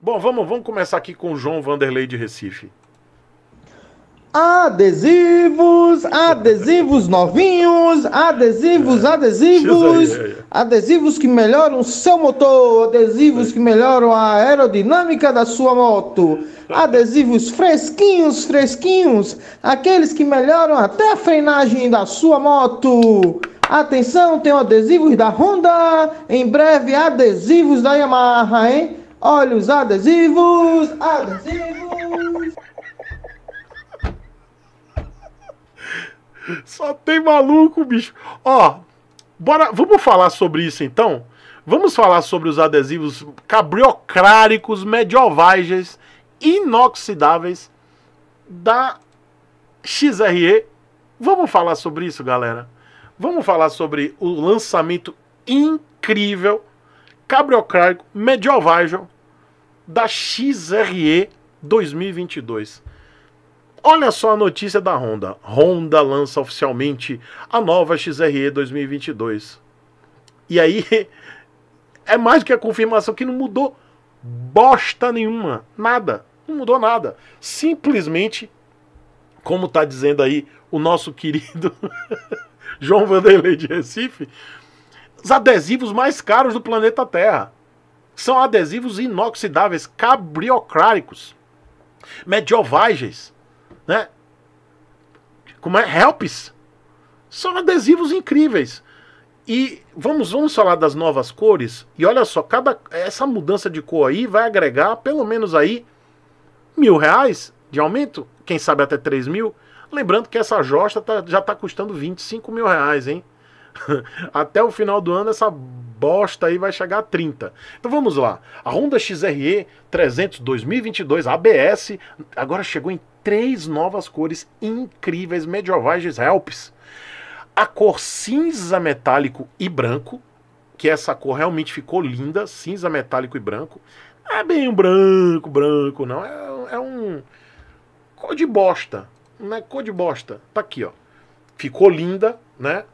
Bom, vamos, vamos começar aqui com o João Vanderlei de Recife. Adesivos, adesivos novinhos, adesivos, é. adesivos, é, é. adesivos que melhoram seu motor, adesivos que melhoram a aerodinâmica da sua moto, adesivos fresquinhos, fresquinhos, aqueles que melhoram até a frenagem da sua moto. Atenção, tem adesivos da Honda, em breve adesivos da Yamaha, hein? Olha os adesivos! Adesivos! Só tem maluco, bicho. Ó, bora, vamos falar sobre isso então? Vamos falar sobre os adesivos cabriocráricos, medievais, inoxidáveis da XRE. Vamos falar sobre isso, galera. Vamos falar sobre o lançamento incrível cabriocrático medieval da XRE 2022. Olha só a notícia da Honda. Honda lança oficialmente a nova XRE 2022. E aí é mais do que a confirmação que não mudou bosta nenhuma, nada, não mudou nada. Simplesmente como tá dizendo aí o nosso querido João Vanderlei de Recife, os adesivos mais caros do planeta Terra. São adesivos inoxidáveis, cabriocráricos, mediovagens, né? Como é? Helps. São adesivos incríveis. E vamos, vamos falar das novas cores. E olha só, cada essa mudança de cor aí vai agregar pelo menos aí mil reais de aumento, quem sabe até três mil. Lembrando que essa josta tá, já está custando 25 mil reais, hein? Até o final do ano essa bosta aí vai chegar a 30. Então vamos lá. A Honda XRE 300 2022 ABS agora chegou em três novas cores incríveis medievais de Helps A cor cinza metálico e branco, que essa cor realmente ficou linda, cinza metálico e branco. Não é bem um branco, branco, não. É, é um. cor de bosta. Né? Cor de bosta. Tá aqui, ó. Ficou linda, né?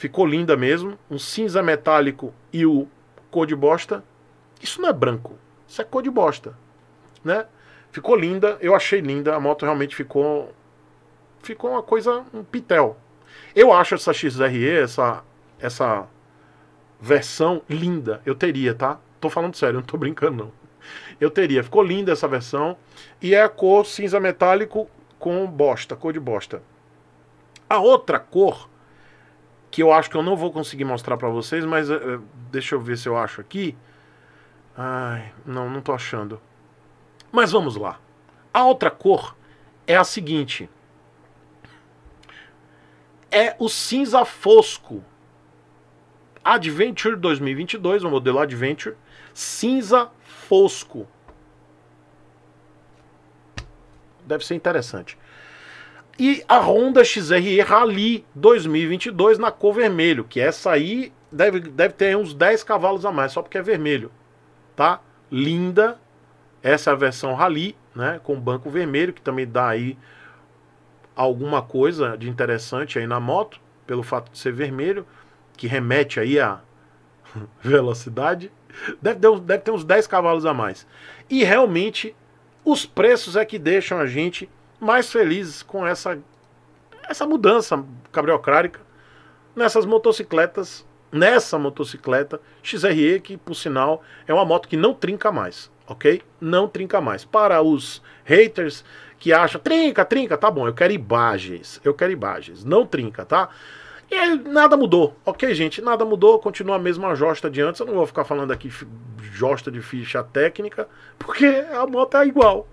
Ficou linda mesmo. Um cinza metálico e o cor de bosta. Isso não é branco. Isso é cor de bosta. Né? Ficou linda. Eu achei linda. A moto realmente ficou. Ficou uma coisa. Um pitel. Eu acho essa XRE, essa. Essa versão linda. Eu teria, tá? Tô falando sério, não tô brincando, não. Eu teria. Ficou linda essa versão. E é a cor cinza metálico com bosta, cor de bosta. A outra cor eu acho que eu não vou conseguir mostrar para vocês, mas uh, deixa eu ver se eu acho aqui. Ai, não, não tô achando. Mas vamos lá. A outra cor é a seguinte. É o cinza fosco. Adventure 2022, o modelo Adventure, cinza fosco. Deve ser interessante. E a Honda XRE Rally 2022 na cor vermelho, que essa aí deve, deve ter uns 10 cavalos a mais, só porque é vermelho, tá? Linda, essa é a versão Rally, né, com banco vermelho, que também dá aí alguma coisa de interessante aí na moto, pelo fato de ser vermelho, que remete aí a velocidade. Deve, ter, deve ter uns 10 cavalos a mais. E realmente, os preços é que deixam a gente mais felizes com essa, essa mudança cabriocrática nessas motocicletas, nessa motocicleta XRE, que por sinal é uma moto que não trinca mais, ok? Não trinca mais. Para os haters que acham, trinca, trinca, tá bom, eu quero imagens, eu quero imagens, não trinca, tá? E nada mudou, ok, gente? Nada mudou, continua a mesma josta de antes. Eu não vou ficar falando aqui Josta de ficha técnica, porque a moto é igual.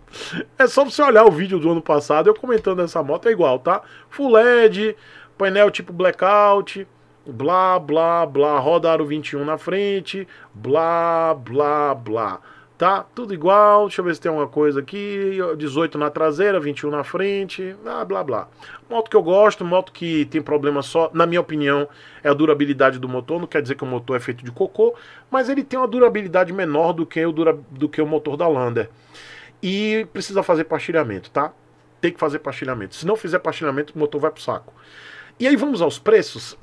É só você olhar o vídeo do ano passado, eu comentando essa moto é igual, tá? Full LED, painel tipo blackout, blá, blá, blá, roda aro 21 na frente, blá, blá, blá. Tá? Tudo igual. Deixa eu ver se tem alguma coisa aqui. 18 na traseira, 21 na frente. Blá, blá, blá. Moto que eu gosto, moto que tem problema só, na minha opinião, é a durabilidade do motor. Não quer dizer que o motor é feito de cocô, mas ele tem uma durabilidade menor do que o, dura, do que o motor da Lander. E precisa fazer pastilhamento, tá? Tem que fazer pastilhamento. Se não fizer pastilhamento, o motor vai pro saco. E aí vamos aos preços.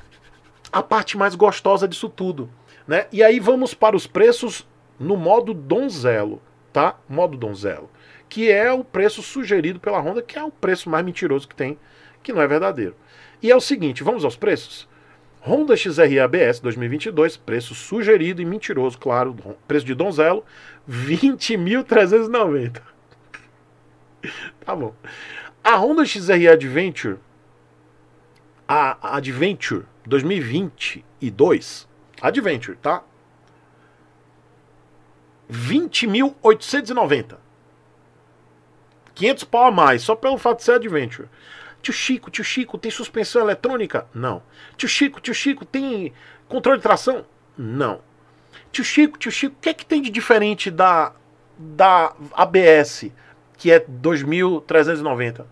A parte mais gostosa disso tudo. Né? E aí vamos para os preços no modo donzelo, tá? Modo donzelo, que é o preço sugerido pela Honda, que é o preço mais mentiroso que tem, que não é verdadeiro. E é o seguinte, vamos aos preços? Honda XR ABS 2022, preço sugerido e mentiroso, claro, preço de donzelo, 20.390. tá bom. A Honda XR Adventure, a Adventure 2022, Adventure, tá? 20.890. 500 pau a mais, só pelo fato de ser Adventure. Tio Chico, tio Chico, tem suspensão eletrônica? Não. Tio Chico, tio Chico, tem controle de tração? Não. Tio Chico, tio Chico, o que é que tem de diferente da, da ABS, que é 2.390?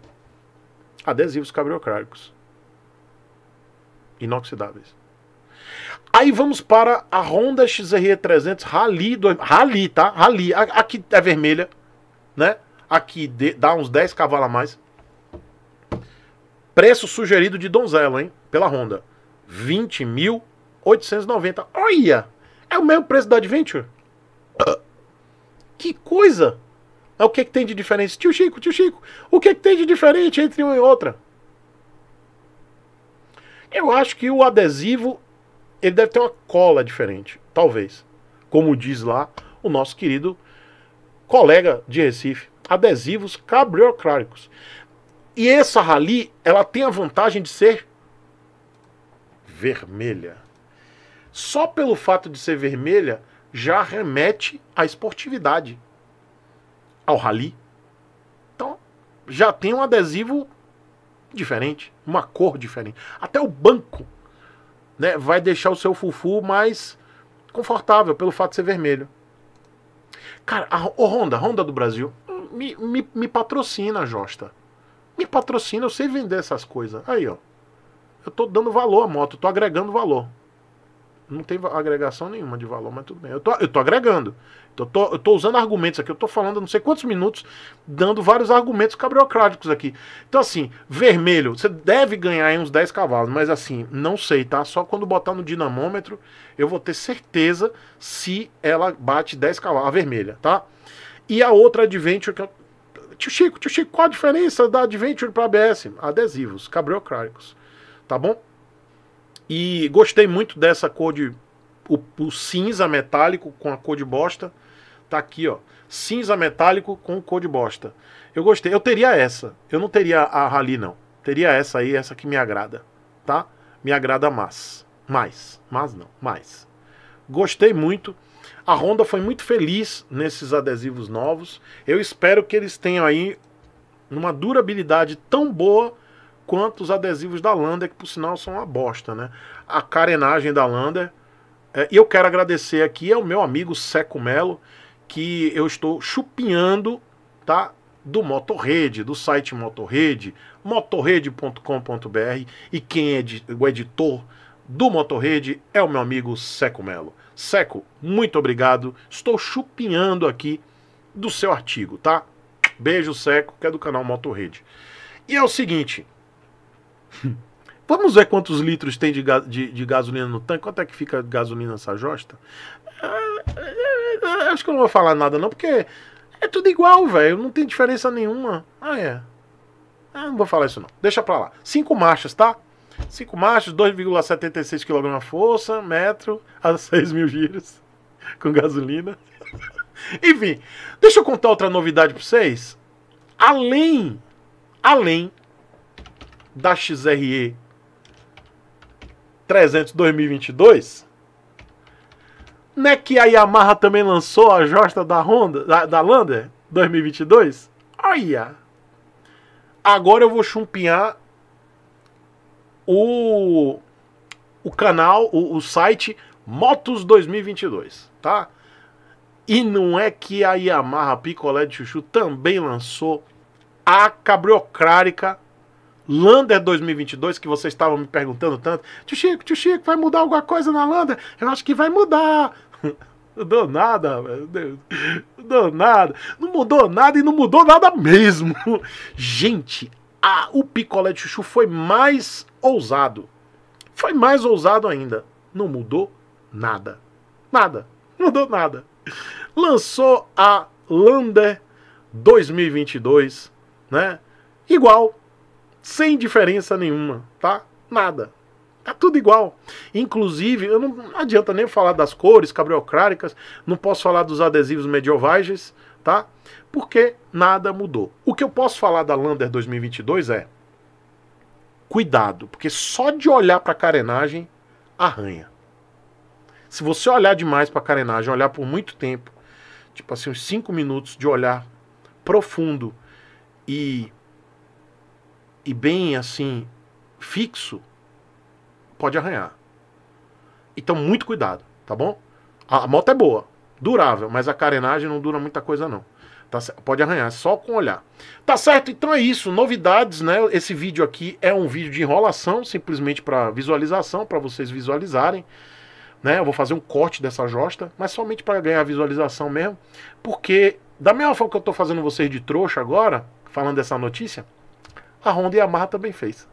Adesivos cabriocráticos. Inoxidáveis. Aí vamos para a Honda XRE 300 Rally, do, Rally tá? Rally, aqui é vermelha, né? Aqui de, dá uns 10 cavalos a mais. Preço sugerido de donzela, hein? Pela Honda. 20.890. Olha! É o mesmo preço da Adventure? Que coisa! Mas é o que, é que tem de diferente? Tio Chico, tio Chico, o que, é que tem de diferente entre uma e outra? Eu acho que o adesivo ele deve ter uma cola diferente, talvez. Como diz lá o nosso querido colega de Recife, adesivos cabriocráticos. E essa rally ela tem a vantagem de ser vermelha. Só pelo fato de ser vermelha já remete à esportividade, ao rally. Então, já tem um adesivo diferente, uma cor diferente. Até o banco né, vai deixar o seu fufu mais confortável pelo fato de ser vermelho. Cara, a Honda, a Honda do Brasil, me, me, me patrocina, Josta. Me patrocina, eu sei vender essas coisas. Aí, ó. Eu tô dando valor à moto, tô agregando valor. Não tem agregação nenhuma de valor, mas tudo bem. Eu tô, eu tô agregando. Então, eu tô, eu tô usando argumentos aqui. Eu tô falando não sei quantos minutos, dando vários argumentos cabriocráticos aqui. Então, assim, vermelho, você deve ganhar uns 10 cavalos, mas assim, não sei, tá? Só quando botar no dinamômetro eu vou ter certeza se ela bate 10 cavalos, a vermelha, tá? E a outra Adventure que eu. Tio Chico, tio Chico, qual a diferença da Adventure para ABS? Adesivos, cabriocráticos, tá bom? E gostei muito dessa cor de. O, o, cinza metálico com a cor de bosta. Tá aqui, ó. Cinza metálico com cor de bosta. Eu gostei. Eu teria essa. Eu não teria a Rally, não. Teria essa aí, essa que me agrada. Tá? Me agrada mais. Mais. Mas não. Mais. Gostei muito. A Honda foi muito feliz nesses adesivos novos. Eu espero que eles tenham aí uma durabilidade tão boa quanto os adesivos da Lander, que por sinal são uma bosta, né? A carenagem da Lander. É, e eu quero agradecer aqui ao meu amigo Seco Melo, que eu estou chupinhando, tá? Do Motorrede, do site Motorrede, motorrede.com.br. E quem é de, o editor do Motorrede é o meu amigo Seco Melo. Seco, muito obrigado. Estou chupinhando aqui do seu artigo, tá? Beijo, Seco, que é do canal Motorrede. E é o seguinte, Vamos ver quantos litros tem de, de, de, gasolina no tanque. Quanto é que fica gasolina essa josta? Ah, ah, acho que eu não vou falar nada, não, porque é tudo igual, velho. Não tem diferença nenhuma. Ah, é. Ah, não vou falar isso, não. Deixa pra lá. Cinco marchas, tá? 5 marchas, 2,76 kg força, metro, a 6 mil giros com gasolina. Enfim, deixa eu contar outra novidade para vocês. Além, além da XRE 300 2022, é que a Yamaha também lançou a Josta da Honda, da, da Lander 2022? Olha! Agora eu vou chumpinhar o, o canal, o, o site Motos 2022, tá? E não é que a Yamaha Picolé de Chuchu também lançou a cabriocrática Lander 2022, que vocês estavam me perguntando tanto. Tio Chico, tio Chico, vai mudar alguma coisa na Lander? Eu acho que vai mudar. Mudou nada, velho. Mudou nada. Não mudou nada e não mudou nada mesmo. Gente, a, o picolé de chuchu foi mais ousado. Foi mais ousado ainda. Não mudou nada. Nada. Não mudou nada. Lançou a Lander 2022, né? Igual sem diferença nenhuma, tá? Nada. Tá tudo igual. Inclusive, eu não, não adianta nem falar das cores cabriocráricas, não posso falar dos adesivos medievais, tá? Porque nada mudou. O que eu posso falar da Lander 2022 é cuidado, porque só de olhar para a carenagem arranha. Se você olhar demais para a carenagem, olhar por muito tempo, tipo assim, uns 5 minutos de olhar profundo e e bem assim fixo, pode arranhar. Então muito cuidado, tá bom? A, moto é boa, durável, mas a carenagem não dura muita coisa não. Tá, pode arranhar, é só com olhar. Tá certo? Então é isso. Novidades, né? Esse vídeo aqui é um vídeo de enrolação, simplesmente para visualização, para vocês visualizarem. Né? Eu vou fazer um corte dessa josta, mas somente para ganhar visualização mesmo. Porque, da mesma forma que eu estou fazendo vocês de trouxa agora, falando dessa notícia, a Honda e a Yamaha também fez.